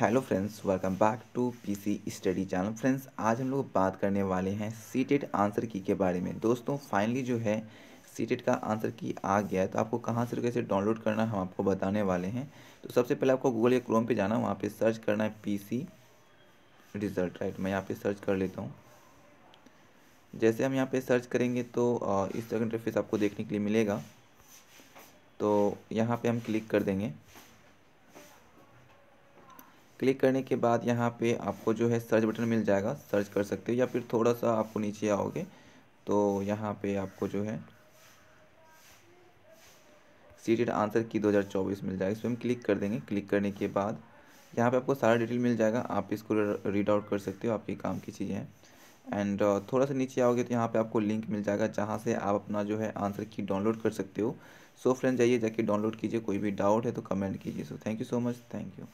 hello friends welcome back to PC study channel friends आज हम लोग बात करने वाले हैं सी आंसर की के बारे में दोस्तों फाइनली जो है सी का आंसर की आ गया है तो आपको कहाँ से कैसे डाउनलोड करना हम आपको बताने वाले हैं तो सबसे पहले आपको गूगल या क्रोम पे जाना वहाँ पे सर्च करना है पी रिज़ल्ट राइट मैं यहाँ पर सर्च कर लेता हूँ जैसे हम यहाँ पर सर्च करेंगे तो इस इंटरफेस आपको देखने के लिए मिलेगा तो यहाँ पर हम क्लिक कर देंगे क्लिक करने के बाद यहाँ पे आपको जो है सर्च बटन मिल जाएगा सर्च कर सकते हो या फिर थोड़ा सा आपको नीचे आओगे तो यहाँ पे आपको जो है सीटेड आंसर की 2024 मिल जाएगी इस पर हम क्लिक कर देंगे क्लिक करने के बाद यहाँ पे आपको सारा डिटेल मिल जाएगा आप इसको रीड आउट कर सकते हो आपके काम की चीज़ें हैं एंड थोड़ा सा नीचे आओगे तो यहाँ पे आपको लिंक मिल जाएगा जहाँ से आप अपना जो है आंसर की डाउनलोड कर सकते हो सो फ्रेंड जाइए जाके डाउनलोड कीजिए कोई भी डाउट है तो कमेंट कीजिए so thank you so much thank you